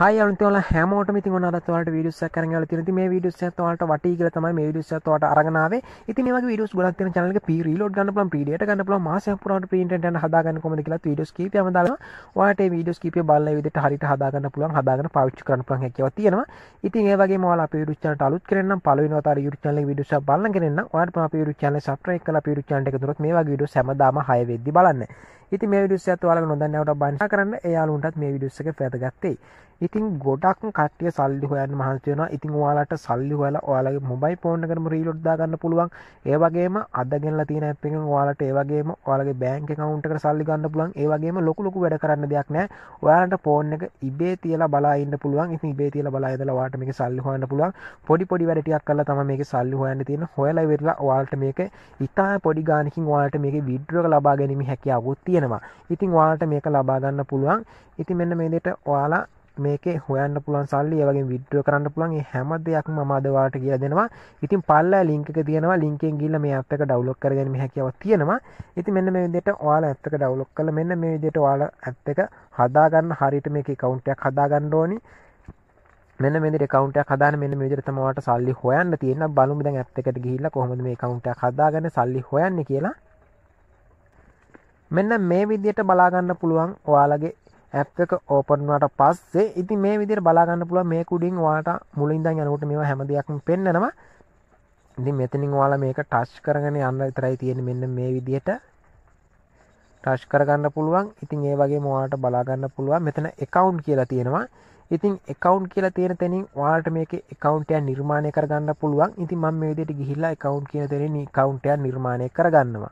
හයන්තල හැමෝට මති ොනත්වට videos කරගල තිනති මේ videos ඇත්වට වටීගල තමයි මේ විඩියස් ඇත්වට අරගනාව ඉතින විඩියස් ගොලත් චනල පිරිලෝඩ් ගන්න පලම් පිඩියට ගන්න පල මාස පුරට පිට හදාගන්න කොම කියලා විඩියස් කීප දල වාට විඩියස් කීප බල්ල විට හරිට හදාගන්න පුළන් හදාගන්න පවිච් කරන පල හැකව තියෙනවා ඉතින් ඒවගේ මල පිරුචන අලුත් කරන්න පල නොතර යුරචල විඩියස් බලන්න කරන්න වාට පිරු චන සප්‍රය කල පිරුචන්ට තුරත් මේ විඩිය සැමදාම හයවෙදදි බලන්න ඉති මේ විඩියස්සත් වාල නොදන්නවට බංශා කරන්න එයාලුන්ටත් මේ විඩියස්සක පැදගත්තේ ඉතින් ගොඩක් කටිය සල්ලි හොයන් මහන්සයන ඉතින් වාලට සල්ලි හල යාලගේ මුබයි පෝන්නකරම රීලොඩ්දාගන්න පුළුවන් ඒවගේම අදගෙන්ල තින ඇත්තෙන් වාලට ඒවගේම වාලගේ බෑන්ක කවුන්ටක සල්ලිගන්න පුලන් ඒවගේම ලොකුලොකු වැඩ කරන්න දෙයක් නෑ ඔයාලට පෝර්න එක ඉබේ තියලා බලාන්න පුළුවන් ඉති ඉබේ තියල බලාදල වාට මේක සල්ලි හොන්න පුළුවන් පොඩි පොඩි වැඩටියක් කල තම මේක සල්ලි හොයන්න තියෙන හොයලා වෙරලා වාල්ට මේක ඉතා පොඩි ගානකින් වාට මේක විඩ්‍රක ලබා ගැනීම හැකියාවගොත්තිය තියෙනවා ඉතින් වාලට මේක ලබාගන්න පුළුවන් ඉති මෙන්න මේදට ඔයාලා මේක හොයන්න පුළන් සල්ලි වගේ විඩ්‍රිය කරන්න පුළන් හැම දෙයක් මදවාට කිය දෙෙනවා ඉතින් පල්ල ලිංක තියෙනවා ලින්කෙන් ගිල්ල මේ අත්තක ඩවලොක් කරගෙන හැකිව තියෙනවා ඉති මෙන්න මේ දෙට ඔයාල ඇත්තක ඩවලොක් කල මෙන්න මේ දෙට වාල ඇත්තක හදාගන්න හරිට මේක කවුන්ටයක් හදාගන්න ඕනි මෙන්න මෙදි කවන්ට හදාන මෙ විදිරතමට සල්ලි හොයන්න තියෙන බලුමිද ඇත්තකට ගහිල්ල කොහොම මේ කවුන්ට හදාගන්න සල්ලි හොයන්න කියලා මෙන්න මේ විදියට බලාගන්න පුළුවන් ඔයාලගේ ඇත්තක ඕපන්වට පස්සේ ඉති මේ විදිර බලාගන්න පුළුව මේ කුඩින් වාට මුලින්දන් යනකුට මේ හැම දෙයක්ම පෙන්න්නනවා ඉදි මෙතනින් වාල මේක ටස්් කරගෙන යන්න විතරයි තියෙන මෙන්න මේ විදියට ටශ් කරගන්න පුළුවන් ඉතින් ඒ වගේ මවාට බලාගන්න පුළුවන් මෙතන එකවුන්් කියලා තියෙනවා ඉතින් එකවුන්් කියලා තියෙන තැනින් වාට මේක එකකවන්ටය නිර්මාණය කරගන්න පුළුවන් ඉති ම මේ විදිට ගිහිල්ලා එකවුන්් කියන තෙරෙන කවුන්ටය නිර්මාණය කරගන්නවා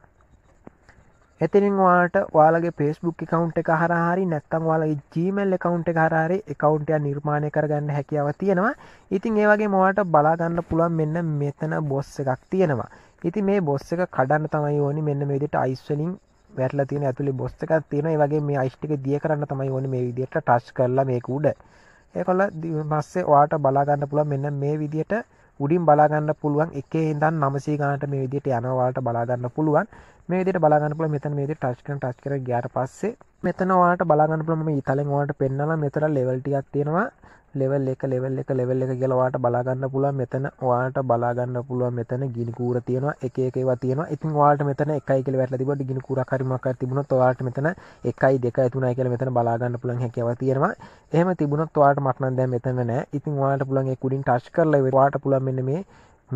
එතිරින් වාට වාලගේ පේස්බුක් කවුන්් එක හරහරි නැත්තම් වාලගේ ජීමල් එකකවුන්් එක හරරි එකකවුන්ටය නිර්මාණය කරගන්න හැකියාව තියෙනවා ඉතින් ඒවගේ මවාට බලාගන්න පුළන් මෙන්න මෙතන බොස්ස එකක් තියෙනවා ඉති මේ බොස්ස එක කඩන්න තමයි ඕනි මෙන්න මේදට අයිස්වලින් වැටල තියෙන ඇතුළි බොස්ස එකක් තියෙන වගේ මේ අයිෂ්ටික දිය කරන්න තමයි ඕන මේ විදියට ටස්් කරලා මේකුඩ ඒ කොල්ල පස්සේ වාට බලාගන්න පුළ මෙන්න මේ විදියට උඩින් බලාගන්න පුළුවන් එකේ ඉඳන් 900 ගානට මේ විදිහට යනවා ඔයාලට බලාගන්න පුළුවන් මේ විදිහට බලාගන්න පුළුවන් මෙතන මේ විදිහට ටච් කරන ටච් කරලා ගියාට පස්සේ මෙතන ඔයාලට බලාගන්න පුළුවන් මම ඊතලෙන් ඔයාලට පෙන්නලා මෙතන ලෙවල් ටිකක් තියෙනවා ලෙවල් එක ලෙවල් එක ලෙවල් එක කියලවාට බලාගන්න පුළුව මෙතන වාට බලාගන්න පුළුව මෙතන ගිනිකූර තියෙනවා එකඒව තියෙන ඉතින් වාට මෙතන එකයිකල වැට තිබට ගිනිකූර කරමක් තිබුණ තවාට මෙතන එකයි දෙක තුනයි කියල මෙතන බලාගන්න පුළන් හැකව තියෙනවා එහම තිබුණත් වාට මටනන් දැ මෙතන නෑ ඉතින් වාට පුළන් කුඩින් ටශ් කරල වාට පුළන්න්න මේ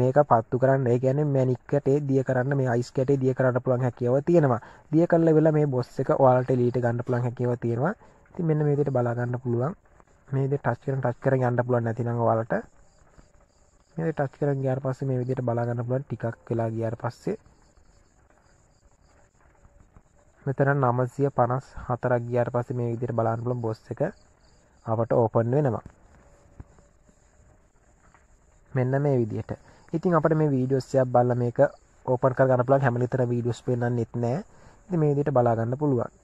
මේක පත්තු කරන්න ගැන මැනික්කටේ දිය කරන්න මේ අයිස්කටේ දිය කරන්න පුළන් හැකිව තියෙනවා දිය කරල වෙලා මේ බොස්ස එක වාලට ලීට ගන්න පුළන් හැකිව තියෙනවා ති මෙන්න මේකට බලාගන්න පුළුවන් මේද ටච් කරන ටච් කර ගන්න පුළුවන් නැතිනම් ඔයාලට මේ ටච් කරන් ගියාට පස්සේ මේ විදිහට බලා ගන්න පුළුවන් ටිකක් වෙලා ගියාට පස්සේ මෙතන 954ක් ගියාට පස්සේ මේ විදිහට බලන්න පුළුවන් බොස් එක අපට ඕපන් වෙනවා මෙන්න මේ විදිහට ඉතින් අපට මේ වීඩියෝස් එකක් බලලා මේක ඕපන් කරගන්න පුළුවන් හැමලිතර වීඩියෝස් පෙන්වන්නෙත් නැහැ ඉතින් මේ විදිහට බලා ගන්න පුළුවන්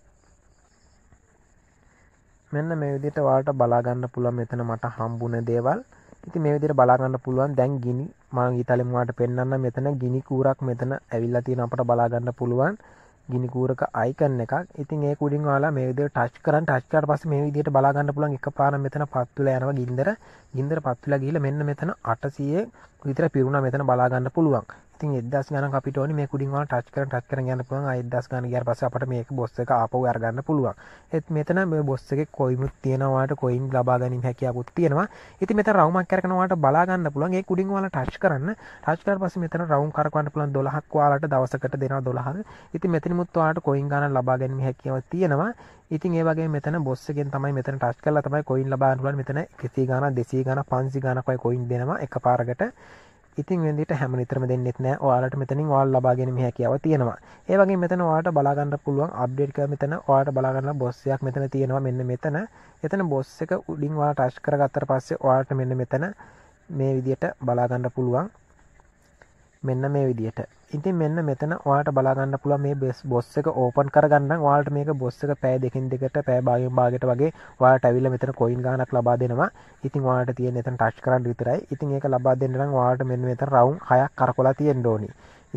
මෙන්න මේ විදිහට ඔයාලට බලා ගන්න පුළුවන් මෙතන මට හම්බුන දේවල්. ඉතින් මේ විදිහට බලා ගන්න පුළුවන් දැන් ගිනි මම ඊතලෙන් ඔයාලට පෙන්වන්න මෙතන ගිනි කූරක් මෙතන ඇවිල්ලා තියෙන අපට බලා ගන්න පුළුවන්. ගිනි කූරක අයිකන් එකක්. ඉතින් ඒක උඩින් ඔයාලා මේ විදිහට ටච් කරන් ටච් කරාට පස්සේ මේ විදිහට බලා ගන්න පුළුවන් එකපාරම මෙතන පත්තුලා යනවා ගින්දර. ගින්දර පත්තුලා ගිහිල්ලා මෙන්න මෙතන 800 විතර පිරුණ මෙතන බලාගන්න පුළුවන් ඉතින් එදස් ගන අපිට මේ කුඩින්වා ටච් කර ටච් කර ගන්න පුුවන් අයිදස් ගන ගර පස අපට මේක බොස්ස එක අප අරගන්න පුළුවන් එත් මෙතන මේ බොස්ස එක කොයිමුත් තියෙනවාට කොයින් ලබා ගැනීම හැකියකුත් තියෙනවා ඉති මෙත රවමක් කරනවාට බලාගන්න පුළන්ගේ කුඩින් වල ටච් කරන්න ටච්කර පස මෙතන රවම් කරවන්න පුළන් දොලහක් වාලට දවසකට දෙෙන දොලහ ඉති මෙතනිමුත්වාට කොයින් ගන්න ලබා ගැනීම හැකියව තියෙනවා ඉතින් ඒවගේ මෙතන බොස්සගෙන් තමයි මෙතන ටස් කල තමයි කොයින් ලබානුලන් මෙතන කිසි ගාන දෙසී ගන පන්සි ගනකයි කොයින් දෙනවා එක පාරගට ඉතින් වෙදිට හැම නිතරම දෙන්නෙත් නෑ ඔයාලට මෙතනින් වාල් ලබාගෙනම හැකියාව තියෙනවා ඒවගේ මෙතන වාට බලාගන්න පුළුවන් අප්ඩේට්ක මෙතන වාට බලාගන්න බොස්සයක් මෙතන තියෙනවා මෙන්න මෙතන එතන බොස්ස එක උඩින් වාල ටශ් කරගත්තර පස්සේ ඔයාට මෙන්න මෙතන මේ විදියට බලාගන්න පුළුවන් මෙන්න මේ විදියට ඉතින් මෙන්න මෙතන වාට බලාගන්න පුළ මේ බෙස් බොස්ස එක ඕපන් කරගන්න වාට මේක බොස්ස එක පෑ දෙකින් දෙකට පෑ බායුම් බාගට වගේ වාට ඇවිල්ල මෙතන කොයින් ගානක් ලබා දෙනවා ඉතින් වාට තිය එතන ටච් කරන්න විතරයි ඉතින් ඒක ලබා දෙන්නම් වාට මෙන්න මෙත රවුන් හයක් කරකොලා තියෙන් ඩෝනි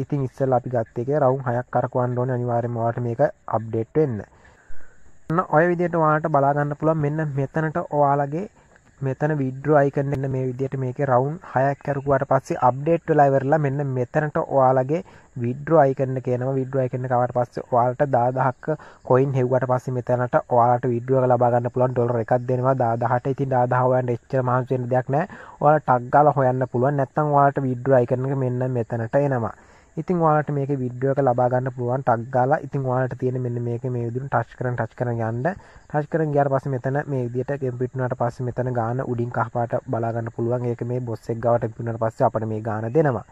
ඉතින් ඉස්සල් අපි ගත්තේක රවුන් හයක් කරකවන් ඕන අනිවාරම වාට මේක අප්ඩේට් වෙන්න ඔය විදියට වාට බලාගන්න පුළන් මෙන්න මෙතනට ඔයාලගේ මෙතන විඩ්‍රෝ අයිකන්න මේ විදියට මේක රවුන් හයක් කැරකුවට පස්සේ අප්ඩේට් වෙලා වෙරලා මෙන්න මෙතනට ඔයාලගේ විඩ්‍රෝ අයිකන්න කියනවා විඩ්‍රෝ අයිකන්න කවට පස්සේ ඔයාලට 10000ක් කොයින් හෙව්වට පස්සේ මෙතනට ඔයාලට විඩ්‍රෝ එක ලබා ගන්න පුළුවන් ඩොලර් එකක් දෙනවා 10000ට ඉතින් 10000 හොයන්න එච්චර මහන්සි වෙන්න දෙයක් නැහැ ඔයාලා ටග් ගාලා හොයන්න පුළුවන් නැත්නම් ඔයාලට විඩ්‍රෝ අයිකන්න එක මෙන්න මෙතනට එනවා ඉතින් වාලට මේක විඩියෝ එක ලබා ගන්න පුළුවන් ටක් ගාලා ඉතින් වාලට තියෙන මෙන්න මේක මේ විදිහට ටච් කරන් ටච් කරන් යන්න ටච් කරන් ගියාට පස්සේ මෙතන මේ විදිහට ගෙම් පිටුනාට පස්සේ මෙතන ගාන උඩින් කහපාට බලා ගන්න පුළුවන් ඒක මේ බොස් එක ගාවට පිටුනාට පස්සේ අපිට මේ ගාන දෙනවා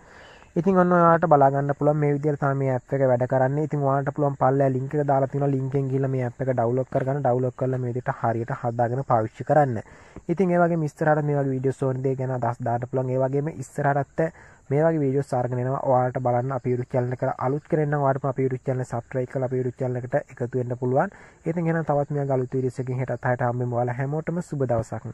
ඉතින් ඔන්න ඔයාලට බලා ගන්න පුළුවන් මේ විදිහට තමයි මේ ඇප් එක වැඩ කරන්නේ ඉතින් ඔයාලට පුළුවන් පල්ලෑ ලින්ක් එක දාලා තියෙනවා ලින්ක් එකෙන් ගිහලා මේ ඇප් එක ඩවුන්ලෝඩ් කරගන්න ඩවුන්ලෝඩ් කරලා මේ විදිහට හරියට හදාගෙන පාවිච්චි කරන්න ඉතින් ඒ වගේ මිස්තරහට මේ වගේ වීඩියෝස් ඕන දේ ගැන අදහස් දාන්න පුළුවන් ඒ වගේම ඉස්සරහට මේ වගේ වීඩියෝස් අරගෙන එනවා ඔයාලට බලන්න අපේ YouTube channel එක අලුත් කරගෙන නම් ඔයාලටම අපේ YouTube channel subscribe කරලා අපේ YouTube channel එකට එකතු වෙන්න පුළුවන්. ඉතින් එහෙනම් තවත් මෙයාගේ අලුත් වීඩියෝස් එකකින් හෙටත් හයට හම්බෙමු ඔයාලා හැමෝටම සුබ දවසක්.